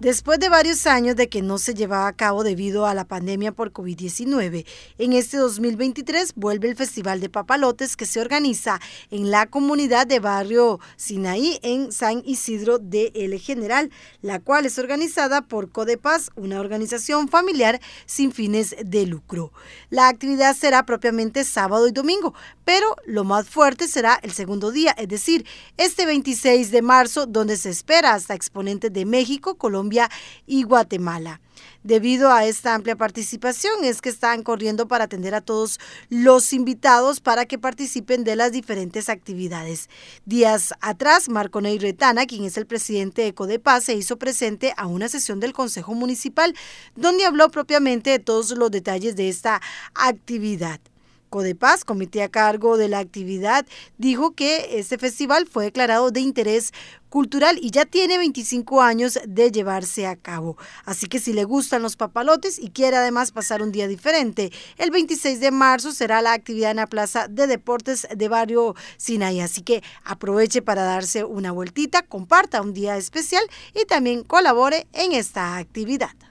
Después de varios años de que no se llevaba a cabo debido a la pandemia por COVID-19, en este 2023 vuelve el Festival de Papalotes que se organiza en la comunidad de barrio Sinaí en San Isidro de El General, la cual es organizada por Codepaz, una organización familiar sin fines de lucro. La actividad será propiamente sábado y domingo, pero lo más fuerte será el segundo día, es decir, este 26 de marzo, donde se espera hasta exponentes de México, Colombia, y Guatemala. Debido a esta amplia participación es que están corriendo para atender a todos los invitados para que participen de las diferentes actividades. Días atrás, Marco Retana, quien es el presidente de Paz, se hizo presente a una sesión del Consejo Municipal donde habló propiamente de todos los detalles de esta actividad. Codepaz, comité a cargo de la actividad, dijo que este festival fue declarado de interés cultural y ya tiene 25 años de llevarse a cabo. Así que si le gustan los papalotes y quiere además pasar un día diferente, el 26 de marzo será la actividad en la Plaza de Deportes de Barrio Sinaí. Así que aproveche para darse una vueltita, comparta un día especial y también colabore en esta actividad.